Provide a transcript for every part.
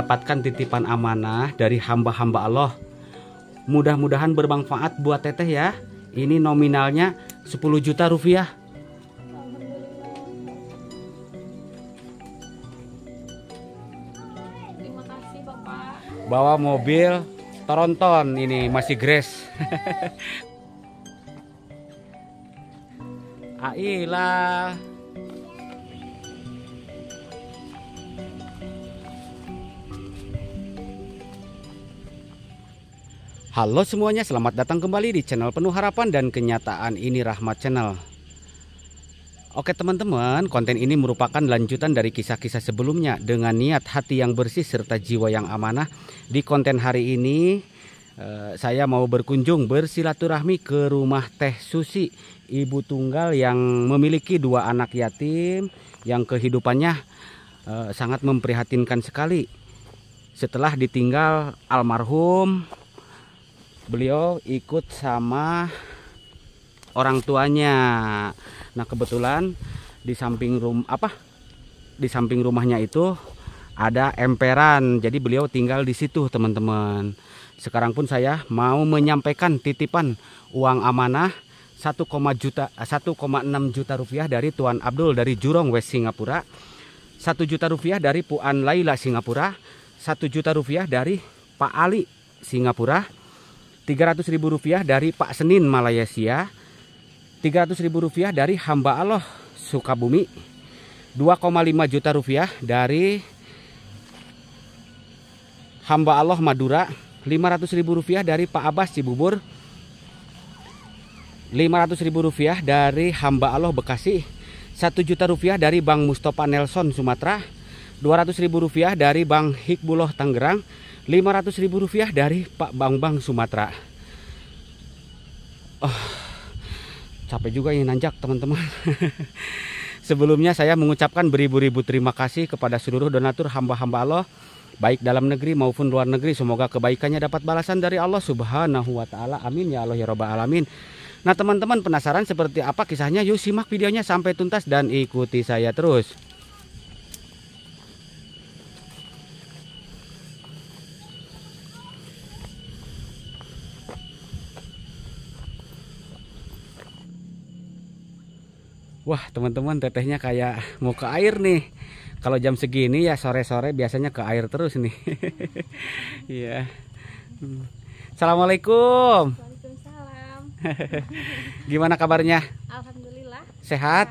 mendapatkan titipan amanah dari hamba-hamba Allah. Mudah-mudahan bermanfaat buat teteh ya. Ini nominalnya 10 juta rupiah. Bawa mobil Toronton ini masih Grace. Ailah. Halo semuanya, selamat datang kembali di channel Penuh Harapan dan Kenyataan ini Rahmat Channel. Oke teman-teman, konten ini merupakan lanjutan dari kisah-kisah sebelumnya dengan niat hati yang bersih serta jiwa yang amanah. Di konten hari ini eh, saya mau berkunjung bersilaturahmi ke rumah Teh Susi, ibu tunggal yang memiliki dua anak yatim yang kehidupannya eh, sangat memprihatinkan sekali. Setelah ditinggal almarhum beliau ikut sama orang tuanya nah kebetulan di samping room apa di samping rumahnya itu ada emperan jadi beliau tinggal di situ teman-teman sekarang pun saya mau menyampaikan titipan uang amanah 1, juta 1,6 juta rupiah dari Tuan Abdul dari Jurong West Singapura 1 juta rupiah dari Puan Laila Singapura 1 juta rupiah dari Pak Ali Singapura rp rupiah dari Pak Senin Malaysia, rp rupiah dari Hamba Allah Sukabumi, 2,5 juta rupiah dari Hamba Allah Madura, rp rupiah dari Pak Abbas Cibubur, Rp500.000 dari Hamba Allah Bekasi, 1 juta rupiah dari Bang Mustafa Nelson Sumatera, rp rupiah dari Bang Hikbuloh Tangerang, 500.000 rupiah dari Pak Bang Bang Sumatera. Oh, capek juga ini nanjak teman-teman. Sebelumnya saya mengucapkan beribu-ribu terima kasih kepada seluruh donatur hamba-hamba Allah baik dalam negeri maupun luar negeri. Semoga kebaikannya dapat balasan dari Allah Subhanahu wa taala. Amin ya Allah ya robbal alamin. Nah, teman-teman penasaran seperti apa kisahnya? Yuk simak videonya sampai tuntas dan ikuti saya terus. Wah teman-teman tetehnya kayak mau ke air nih Kalau jam segini ya sore-sore biasanya ke air terus nih Iya hmm. Assalamualaikum Waalaikumsalam Gimana kabarnya? Alhamdulillah Sehat?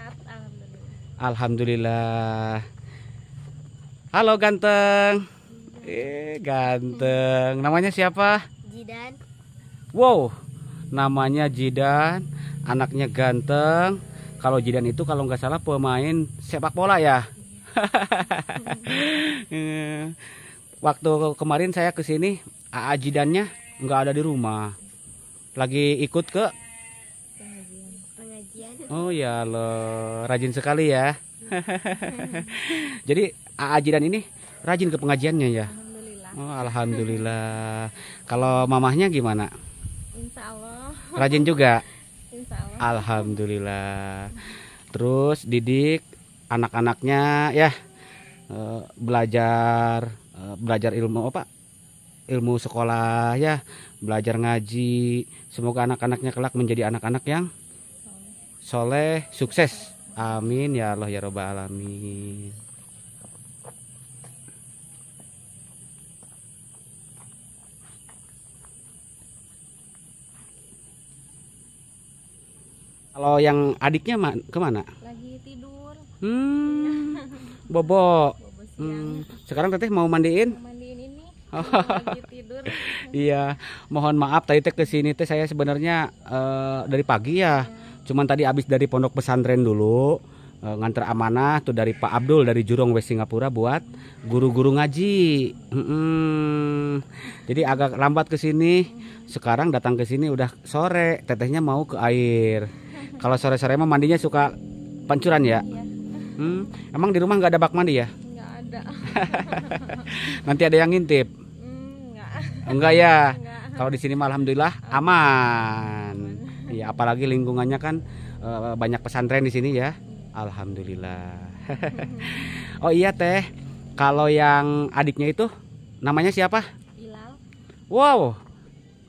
Alhamdulillah. Halo ganteng eh, ganteng Namanya siapa? Jidan Wow Namanya Jidan Anaknya ganteng kalau Jidan itu kalau nggak salah pemain sepak bola ya. Iya. Waktu kemarin saya ke sini, AA Jidannya nggak ada di rumah. Lagi ikut ke Oh ya lo rajin sekali ya. Jadi AA Jidan ini rajin ke pengajiannya ya. Alhamdulillah. Oh, alhamdulillah. Kalau mamahnya gimana? Insya Allah. Rajin juga. Alhamdulillah. Terus didik anak-anaknya ya eh, belajar eh, belajar ilmu apa? Ilmu sekolah ya, belajar ngaji. Semoga anak-anaknya kelak menjadi anak-anak yang soleh, sukses. Amin ya Allah ya robbal alamin. Kalau yang adiknya ma kemana? Lagi tidur. Hmm. Bobo. Bobo siang. Hmm. Sekarang teteh mau mandiin? Mau mandiin ini. Oh. tidur. iya. Mohon maaf tadi teh kesini teh saya sebenarnya uh, dari pagi ya. Hmm. Cuman tadi habis dari pondok pesantren dulu uh, nganter amanah tuh dari Pak Abdul dari Jurong West Singapura buat guru-guru ngaji. Hmm. Jadi agak lambat kesini. Sekarang datang kesini udah sore. Tetehnya mau ke air. Kalau sore-sore emang mandinya suka pancuran ya? Iya. Hmm, emang di rumah nggak ada bak mandi ya? Nggak ada. Nanti ada yang ngintip? Hmm, enggak. ya. Kalau di sini mah alhamdulillah aman. Ya apalagi lingkungannya kan eh, banyak pesantren di sini ya. Alhamdulillah. oh iya teh, kalau yang adiknya itu namanya siapa? Hilal. Wow,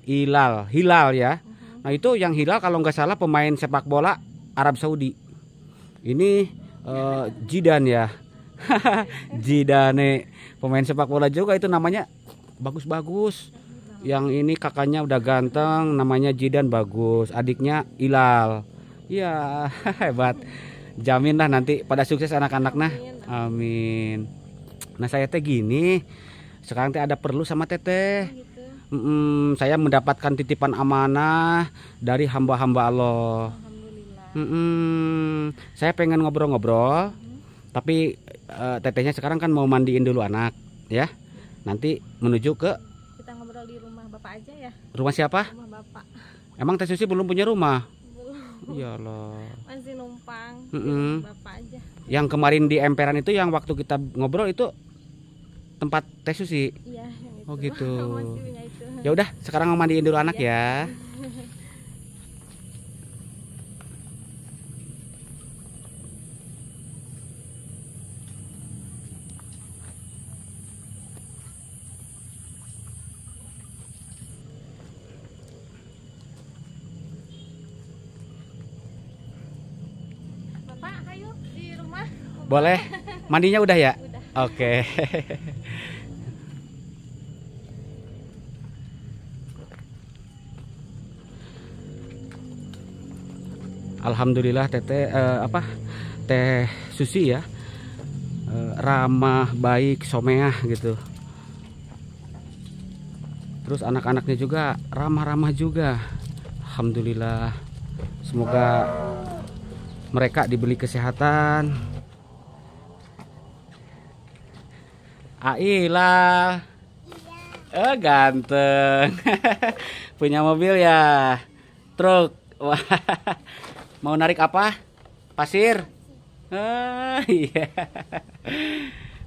Hilal, Hilal ya. Nah itu yang hilal kalau nggak salah pemain sepak bola Arab Saudi. Ini uh, eh, Jidan ya. Jidane pemain sepak bola juga itu namanya bagus-bagus. Yang ini kakaknya udah ganteng namanya Jidan bagus, adiknya Ilal. Iya, hebat. Jamin lah nanti pada sukses anak-anak nah. Amin. Nah saya teh gini, sekarang teh ada perlu sama teteh mm, saya mendapatkan titipan amanah dari hamba-hamba Allah. Mm, saya pengen ngobrol-ngobrol, hmm. tapi uh, tetehnya sekarang kan mau mandiin dulu anak, ya. Nanti menuju ke. Kita ngobrol di rumah bapak aja ya. Rumah siapa? Rumah bapak. Emang Teh Susi belum punya rumah? Belum. Ya Allah. Masih numpang. Mm -mm. Bapak aja. Yang kemarin di emperan itu yang waktu kita ngobrol itu tempat Teh Susi. Iya. Ya oh gitu ya udah sekarang mandiin dulu anak ya, iya. rumah. Boleh. Mandinya udah ya? Oke. Okay. Alhamdulillah tete uh, apa teh Susi ya uh, ramah baik someah gitu terus anak-anaknya juga ramah-ramah juga Alhamdulillah semoga mereka dibeli kesehatan Aila eh ganteng punya mobil ya truk wah Mau narik apa? Pasir. Ah, iya.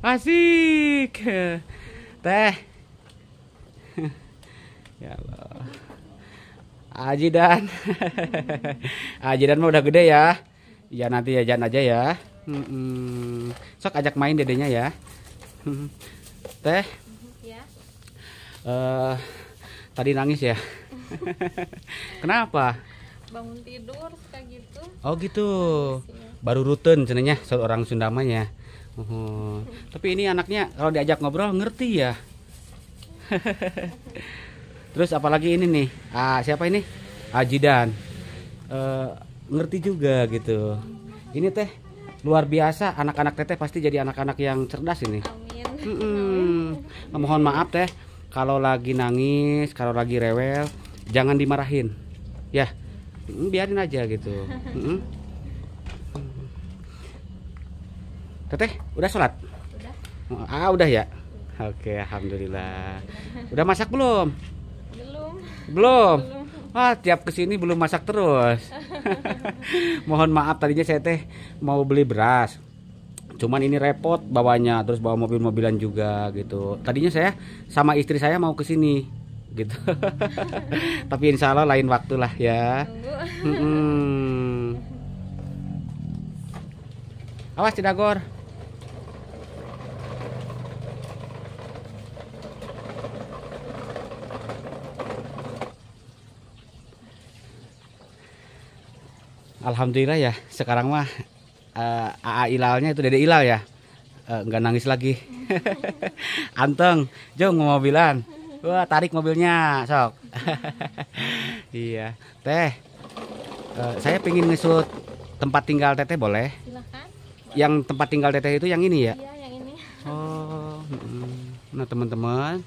Asik. Teh. Ya Allah. Aji dan. Aji dan mah udah gede ya. Ya nanti ya jangan aja ya. sok ajak main dedenya ya. Teh. Ya. Uh, tadi nangis ya. Kenapa? bangun tidur kayak gitu oh gitu nah, baru rutin cenanya seorang Sundamanya -huh. Oh. tapi ini anaknya kalau diajak ngobrol ngerti ya terus apalagi ini nih ah siapa ini Ajidan ah, eh, ngerti juga gitu ini teh luar biasa anak-anak teteh pasti jadi anak-anak yang cerdas ini Amin. mohon maaf teh kalau lagi nangis, kalau lagi rewel, jangan dimarahin. Ya, Mm, biarin aja gitu mm -hmm. teteh udah sholat udah. Oh, ah udah ya oke oke alhamdulillah udah masak belum belum belum, belum. Wah, tiap kesini belum masak terus. Mohon maaf tadinya saya teh mau beli beras. Cuman ini repot bawanya, terus bawa mobil-mobilan juga gitu. Tadinya saya sama istri saya mau kesini, gitu tapi insya Allah lain waktu lah ya awas tidak gor Alhamdulillah ya sekarang mah uh, eh, AA Ilalnya itu Dede Ilal ya eh, nggak nangis lagi anteng jauh ngomong bilang. Wah, tarik mobilnya, sok. iya. Teh, uh, saya pingin ngesut tempat tinggal Teteh boleh? Silahkan. Yang tempat tinggal Teteh itu yang ini ya? Iya, yang ini. Oh. Nah, teman-teman,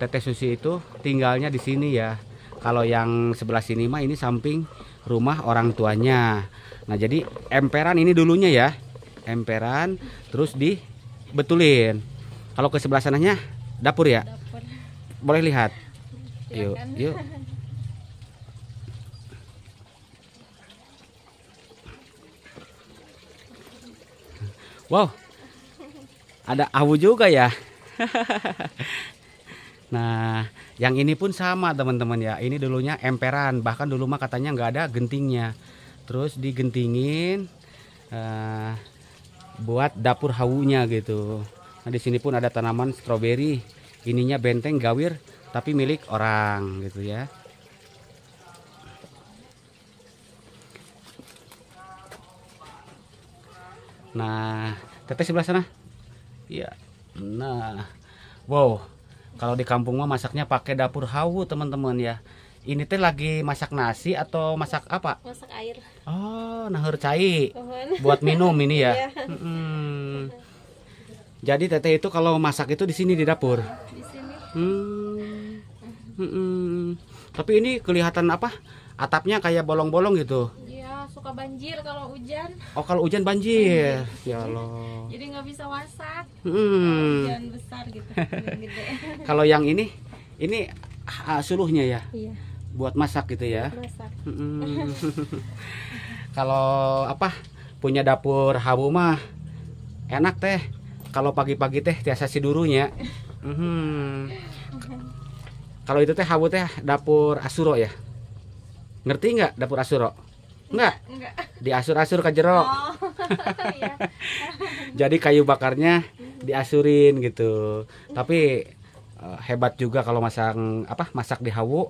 Teteh Susi itu tinggalnya di sini ya. Kalau yang sebelah sini mah ini samping rumah orang tuanya. Nah, jadi emperan ini dulunya ya. Emperan terus dibetulin. Kalau ke sebelah sananya dapur ya? Dapur boleh lihat yuk yuk wow ada awu juga ya nah yang ini pun sama teman-teman ya ini dulunya emperan bahkan dulu mah katanya nggak ada gentingnya terus digentingin uh, buat dapur hawunya gitu nah di sini pun ada tanaman stroberi ininya benteng gawir tapi milik orang gitu ya nah teteh sebelah sana iya nah wow kalau di kampung mah masaknya pakai dapur hau, teman-teman ya ini teh lagi masak nasi atau masak apa masak air oh nahur cai buat minum ini ya iya. hmm. jadi teteh itu kalau masak itu di sini di dapur Hmm. Hmm. Tapi ini kelihatan apa? Atapnya kayak bolong-bolong gitu. Iya, suka banjir kalau hujan. Oh, kalau hujan banjir. banjir. Ya Allah. Jadi nggak bisa wasat. Hmm. Hujan besar gitu. gitu. kalau yang ini, ini uh, ah, ah, suluhnya ya. Iya. Buat masak gitu ya. masak. Hmm. kalau apa? Punya dapur habu mah enak teh. Kalau pagi-pagi teh tiasa sidurunya. Hmm. Kalau itu teh hawu teh dapur Asuro ya. Ngerti nggak dapur Asuro? Enggak. Di asur asur ke jero. Oh, iya. Jadi kayu bakarnya diasurin gitu. Tapi eh, hebat juga kalau masak apa? Masak di hawu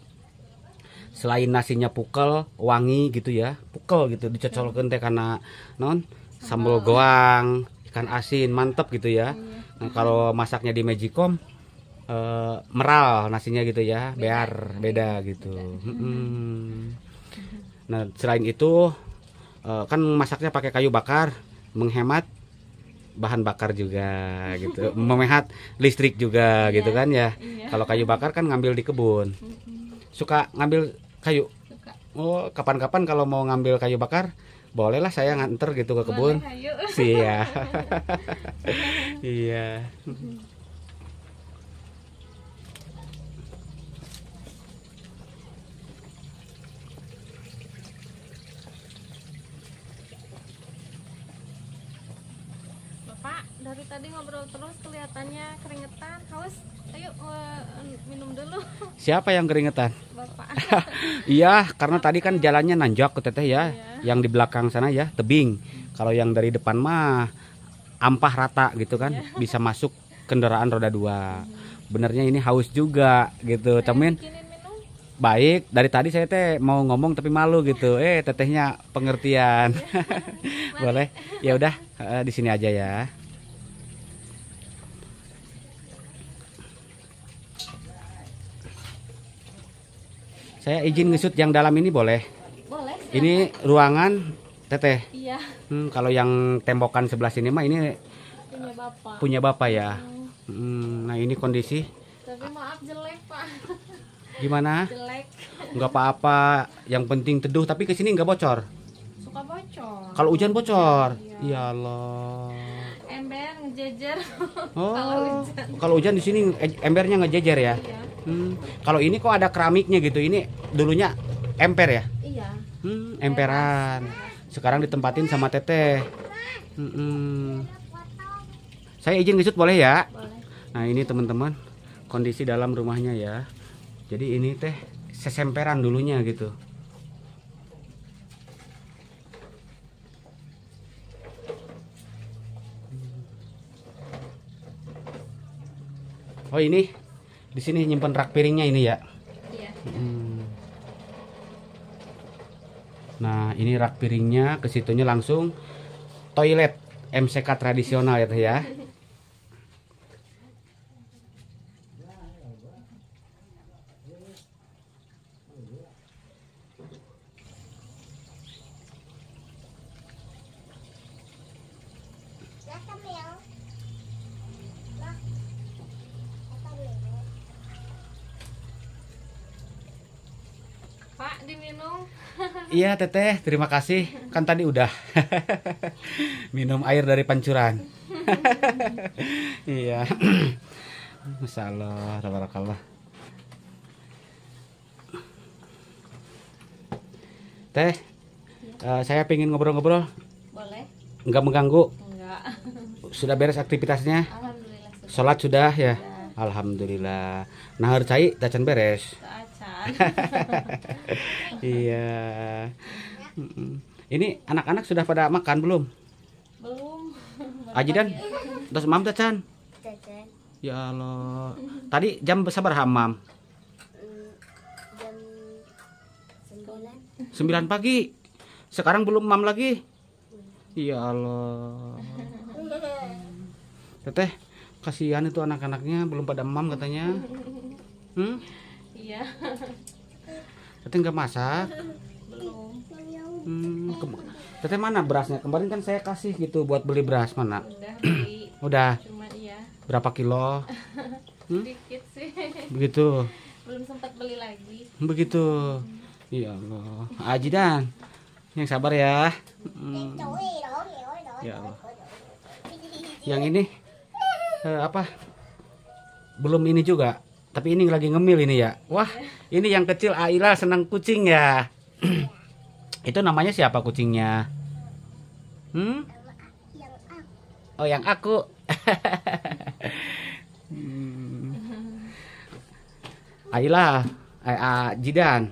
selain nasinya pukel wangi gitu ya pukel gitu dicocolkan teh karena non sambal goang ikan asin mantep gitu ya iya kalau masaknya di Magicom uh, meral nasinya gitu ya, biar beda gitu. Beda. Hmm. Nah, selain itu uh, kan masaknya pakai kayu bakar, menghemat bahan bakar juga gitu, memehat listrik juga iya, gitu kan ya. yeah. Kalau kayu bakar kan ngambil di kebun. Suka ngambil kayu. Oh, kapan-kapan kalau mau ngambil kayu bakar bolehlah saya nganter gitu ke kebun. iya. iya. Pak, dari tadi ngobrol terus kelihatannya keringetan, haus. Ayo eh, minum dulu. Siapa yang keringetan? Bapak. iya, karena tadi kan jalannya nanjak ke teteh ya. Iya. Yang di belakang sana ya, tebing. Kalau yang dari depan mah ampah rata gitu kan, iya. bisa masuk kendaraan roda dua. Benernya ini haus juga gitu, temen. Baik, dari tadi saya teh mau ngomong tapi malu gitu. Eh, tetehnya pengertian. Iya. Boleh. Ya udah, eh, di sini aja ya. Saya izin ngesut yang dalam ini boleh? Boleh. Siapa? Ini ruangan Teteh. Iya. Hmm, kalau yang tembokan sebelah sini mah ini punya bapak. Punya bapak ya. Hmm. hmm nah ini kondisi. Tapi maaf jelek pak. Gimana? Jelek. Enggak apa-apa. Yang penting teduh. Tapi kesini nggak bocor. Suka bocor. Kalau hujan bocor. Iya. Ya Allah. Ember ngejejer. Oh. kalau hujan. Kalau hujan di sini embernya ngejejer ya. Iya. Hmm. Kalau ini kok ada keramiknya gitu. Ini dulunya emper ya? Iya. Hmm, emperan. Sekarang ditempatin sama Teteh. Hmm, hmm. Saya izin ngisut boleh ya? Boleh. Nah, ini teman-teman kondisi dalam rumahnya ya. Jadi ini teh sesemperan dulunya gitu. Oh ini di sini nyimpen rak piringnya ini ya iya. hmm. nah ini rak piringnya ke kesitunya langsung toilet MCK tradisional ya ya Iya teteh, terima kasih. Kan tadi udah minum air dari pancuran. iya. Masya Allah, tabarakallah. Teh, ya. uh, saya pingin ngobrol-ngobrol. Boleh. Enggak mengganggu? Enggak. Sudah beres aktivitasnya? Alhamdulillah. Sholat sudah ya? Sudah. Iya. Alhamdulillah. Nah, hari cai, beres. Kan? iya ini anak-anak sudah pada makan belum belum aji terus mam tacan ya allah tadi jam bersabar hamam mm, jam sembilan sembilan pagi sekarang belum mam lagi ya allah teteh kasihan itu anak-anaknya belum pada mam katanya hmm? Iya. Teteh nggak masak? Belum. Hmm, Teteh mana berasnya? Kemarin kan saya kasih gitu buat beli beras mana? Udah Udah. Cuma, iya. Berapa kilo? hmm? sih. Begitu. Belum sempat beli lagi. Begitu. Hmm. Ya Allah. Aji dan yang sabar ya. Hmm. Ya Allah. Yang ini eh, apa? Belum ini juga tapi ini lagi ngemil ini ya. Wah, ini yang kecil Aila senang kucing ya. Itu namanya siapa kucingnya? Hmm? Oh, yang aku. Aila, eh, Ajidan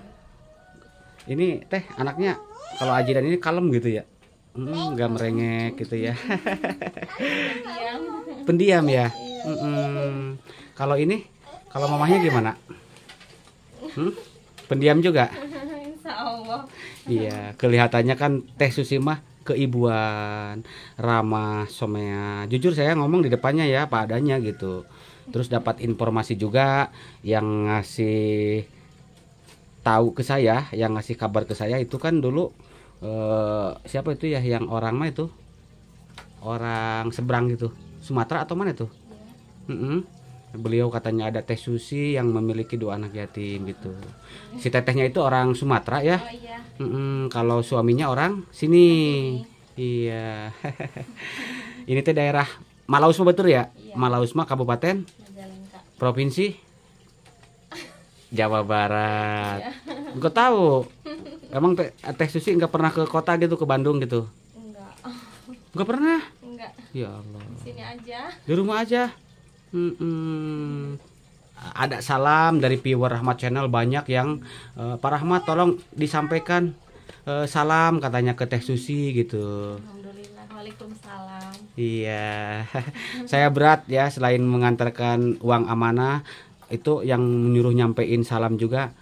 Ini teh anaknya kalau Ajidan ini kalem gitu ya. Hmm, nggak merengek gitu ya. Pendiam ya. hmm, Kalau ini kalau mamahnya gimana? Hmm? Pendiam juga? Insya Allah. Iya, kelihatannya kan Teh Susi mah keibuan, ramah, somea. Jujur saya ngomong di depannya ya, apa adanya gitu. Terus dapat informasi juga yang ngasih tahu ke saya, yang ngasih kabar ke saya itu kan dulu eh, siapa itu ya yang orang mah itu? Orang seberang gitu. Sumatera atau mana itu? Ya. Mm -mm beliau katanya ada Teh Susi yang memiliki dua anak yatim gitu. Si tetehnya itu orang Sumatera ya. Oh, iya. Mm -mm, kalau suaminya orang sini. Oh, Iya. Ini teh daerah Malausma betul ya? Iya. Malausma kabupaten Majalengka. provinsi Jawa Barat. Iya. Gue tahu. Emang teh, teh Susi nggak pernah ke kota gitu ke Bandung gitu? Enggak. Enggak pernah? Enggak. Ya Allah. Sini aja. Di rumah aja. Hmm, ada salam dari viewer Rahmat Channel banyak yang uh, Pak Rahmat tolong disampaikan uh, salam katanya ke Teh Susi gitu. Alhamdulillah, Waalaikumsalam. Iya. Saya berat ya selain mengantarkan uang amanah itu yang menyuruh nyampein salam juga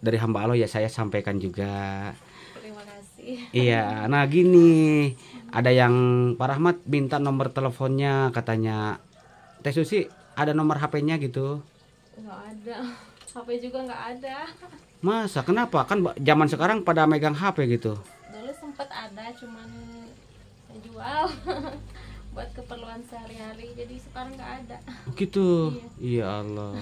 dari hamba Allah ya saya sampaikan juga. Terima kasih. Iya, nah gini ada yang Pak Rahmat minta nomor teleponnya katanya Teh Susi ada nomor HP-nya gitu? Enggak ada. HP juga enggak ada. Masa kenapa? Kan zaman sekarang pada megang HP gitu. Dulu sempat ada, cuman jual buat keperluan sehari-hari. Jadi sekarang enggak ada. Oh gitu. Iya. Ya Allah.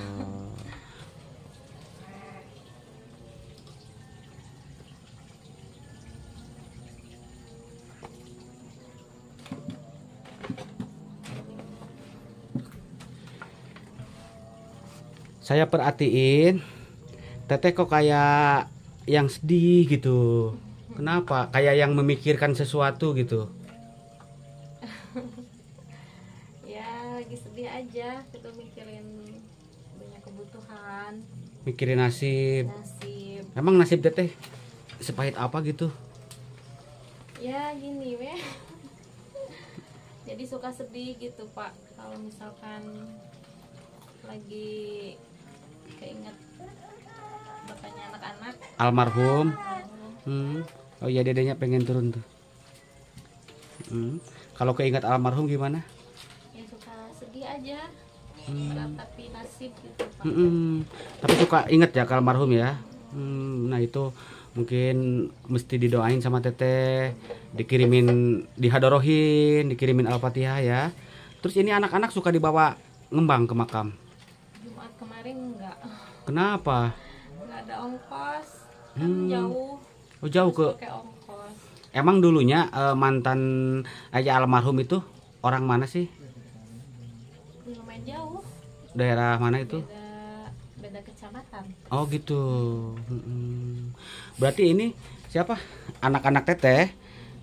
saya perhatiin teteh kok kayak yang sedih gitu kenapa kayak yang memikirkan sesuatu gitu ya lagi sedih aja itu mikirin banyak kebutuhan mikirin nasib nasib emang nasib teteh sepahit apa gitu ya gini weh jadi suka sedih gitu pak kalau misalkan lagi keinget bapaknya anak-anak almarhum hmm. oh iya dedenya pengen turun tuh hmm. kalau keinget almarhum gimana ya suka sedih aja hmm. tapi nasib gitu Hmm, tapi suka inget ya almarhum ya hmm, nah itu mungkin mesti didoain sama teteh dikirimin dihadorohin dikirimin al-fatihah ya terus ini anak-anak suka dibawa ngembang ke makam Kenapa? Nggak ada ongkos. Kan hmm. jauh. Oh, jauh ke. Emang dulunya eh, mantan aja almarhum itu orang mana sih? Lumayan jauh. Daerah mana itu? Beda, beda kecamatan. Oh, gitu. Hmm. Berarti ini siapa? Anak-anak Teteh.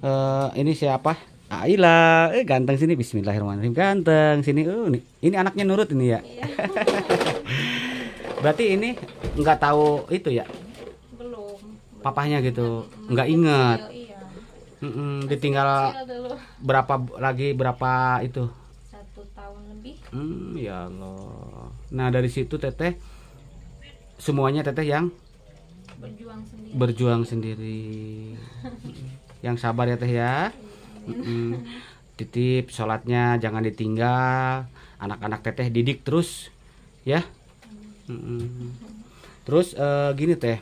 Eh, ini siapa? Aila, eh ganteng sini Bismillahirrahmanirrahim ganteng sini. Uh, ini, ini anaknya nurut ini ya. Iya. Berarti ini nggak tahu itu ya? Belum. Papahnya gitu, nggak inget. Kecil, iya. Mm -mm, ditinggal berapa lagi berapa itu? Satu tahun lebih. Hmm, ya Allah. Nah dari situ teteh semuanya teteh yang berjuang sendiri. Berjuang sendiri. yang sabar ya teh ya. Mm -mm. Titip sholatnya jangan ditinggal. Anak-anak teteh didik terus ya mm Terus uh, gini teh,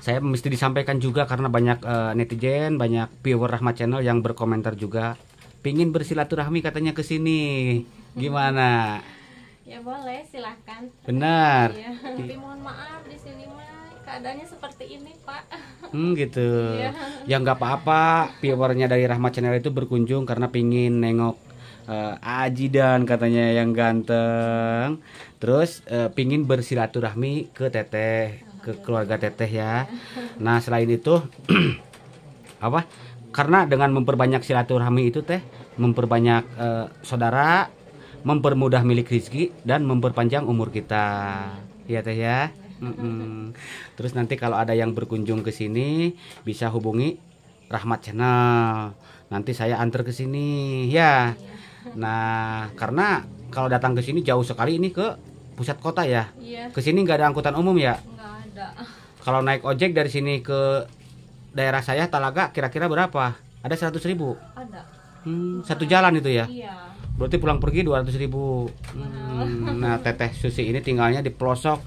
saya mesti disampaikan juga karena banyak uh, netizen, banyak viewer Rahmat Channel yang berkomentar juga, pingin bersilaturahmi katanya ke sini, gimana? ya boleh, silahkan. Benar. Ya, tapi mohon maaf di sini mah keadaannya seperti ini Pak. Hmm gitu. Ya, ya nggak apa-apa, viewernya dari Rahmat Channel itu berkunjung karena pingin nengok uh, eh, Aji dan katanya yang ganteng terus e, pingin bersilaturahmi ke teteh ke keluarga teteh ya nah selain itu apa karena dengan memperbanyak silaturahmi itu teh memperbanyak e, saudara mempermudah milik rizki dan memperpanjang umur kita ya teh ya mm -mm. terus nanti kalau ada yang berkunjung ke sini bisa hubungi Rahmat Channel nanti saya antar ke sini ya nah karena kalau datang ke sini jauh sekali ini ke pusat kota ya. Iya. Ke sini nggak ada angkutan umum ya? Nggak ada. Kalau naik ojek dari sini ke daerah saya Talaga kira-kira berapa? Ada 100 ribu? Ada. Hmm, satu jalan itu ya? Iya. Berarti pulang pergi 200 ribu. Hmm, nah Teteh Susi ini tinggalnya di pelosok,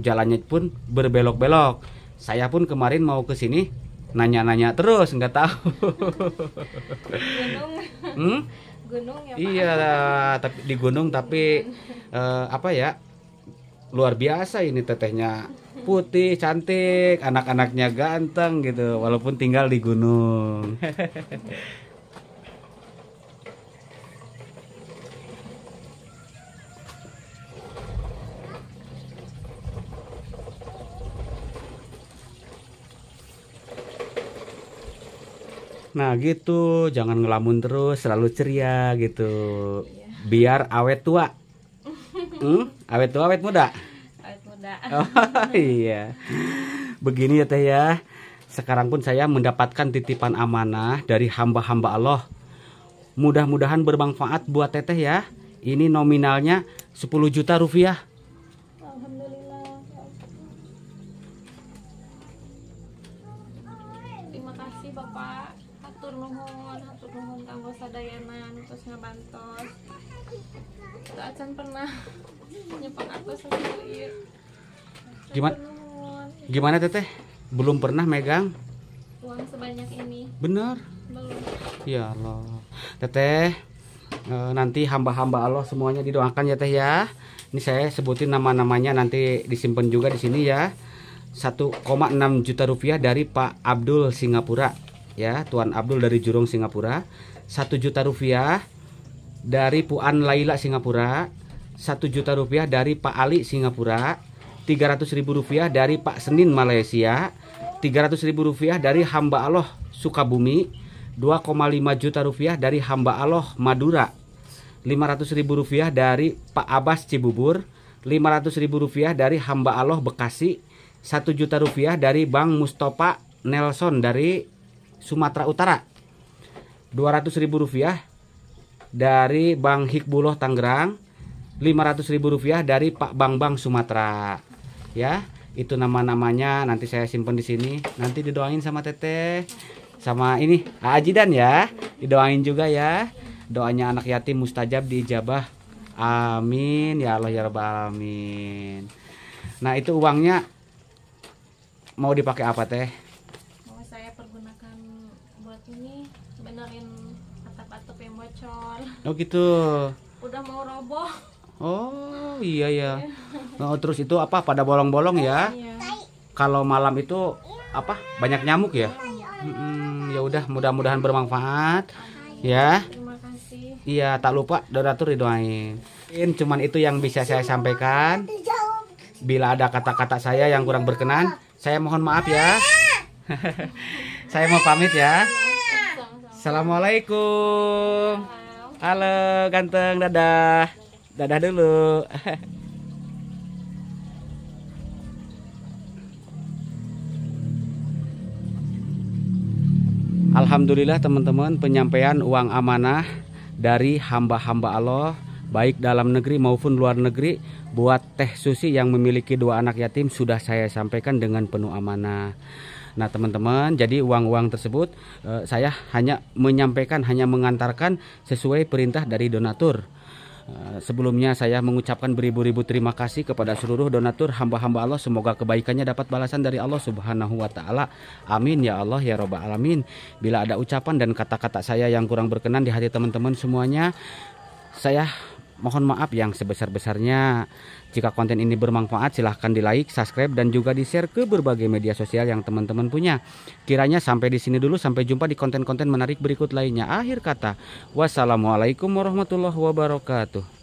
jalannya pun berbelok-belok. Saya pun kemarin mau ke sini nanya-nanya terus nggak tahu. hmm? gunung ya Iya, tapi di gunung tapi uh, apa ya? Luar biasa ini tetehnya putih, cantik, anak-anaknya ganteng gitu walaupun tinggal di gunung. Nah gitu, jangan ngelamun terus, selalu ceria gitu. Iya. Biar awet tua. hmm? Awet tua, awet muda. Awet muda. Oh iya. Begini ya teh ya. Sekarang pun saya mendapatkan titipan amanah dari hamba-hamba Allah. Mudah-mudahan bermanfaat buat teteh ya. Ini nominalnya 10 juta rupiah. Alhamdulillah. Terima kasih Bapak hatur nuhun hatur nuhun kanggo sadayana nutus ngabantos tak acan pernah nyepak aku sendiri gimana gimana teteh belum pernah megang uang sebanyak ini benar. belum ya Allah teteh eh, nanti hamba-hamba Allah semuanya didoakan ya teh ya ini saya sebutin nama-namanya nanti disimpan juga di sini ya 1,6 juta rupiah dari Pak Abdul Singapura ya Tuan Abdul dari Jurong Singapura satu juta rupiah dari Puan Laila Singapura satu juta rupiah dari Pak Ali Singapura 300 ribu rupiah dari Pak Senin Malaysia 300 ribu rupiah dari Hamba Allah Sukabumi 2,5 juta rupiah dari Hamba Allah Madura 500 ribu rupiah dari Pak Abbas Cibubur 500 ribu rupiah dari Hamba Allah Bekasi 1 juta rupiah dari Bang Mustafa Nelson dari Sumatera Utara 200.000 rupiah dari Bang Hikbuloh Tangerang 500.000 rupiah dari Pak Bang Bang Sumatera ya itu nama-namanya nanti saya simpan di sini nanti didoain sama teteh sama ini Ajidan ya didoain juga ya doanya anak yatim mustajab diijabah amin ya Allah ya rabbal alamin nah itu uangnya mau dipakai apa teh Oh gitu. Udah mau roboh. Oh iya ya. Oh, terus itu apa? Pada bolong-bolong ya? Iya. Kalau malam itu apa? Banyak nyamuk ya? Hmm, ya udah mudah-mudahan bermanfaat ya. Iya tak lupa donatur didoain. Cuman itu yang bisa saya sampaikan. Bila ada kata-kata saya yang kurang berkenan, saya mohon maaf ya. saya mau pamit ya. Assalamualaikum. Halo ganteng, dadah. Dadah dulu. Alhamdulillah teman-teman penyampaian uang amanah dari hamba-hamba Allah baik dalam negeri maupun luar negeri buat Teh Susi yang memiliki dua anak yatim sudah saya sampaikan dengan penuh amanah. Nah, teman-teman, jadi uang-uang tersebut uh, saya hanya menyampaikan, hanya mengantarkan sesuai perintah dari donatur. Eh, sebelumnya saya mengucapkan beribu-ribu terima kasih kepada seluruh donatur hamba-hamba Allah semoga kebaikannya dapat balasan dari Allah Subhanahu wa taala. Amin ya Allah ya robbal alamin. Bila ada ucapan dan kata-kata saya yang kurang berkenan di hati teman-teman semuanya, saya mohon maaf yang sebesar-besarnya. Jika konten ini bermanfaat, silahkan di like, subscribe, dan juga di share ke berbagai media sosial yang teman-teman punya. Kiranya sampai di sini dulu, sampai jumpa di konten-konten menarik berikut lainnya. Akhir kata, wassalamualaikum warahmatullahi wabarakatuh.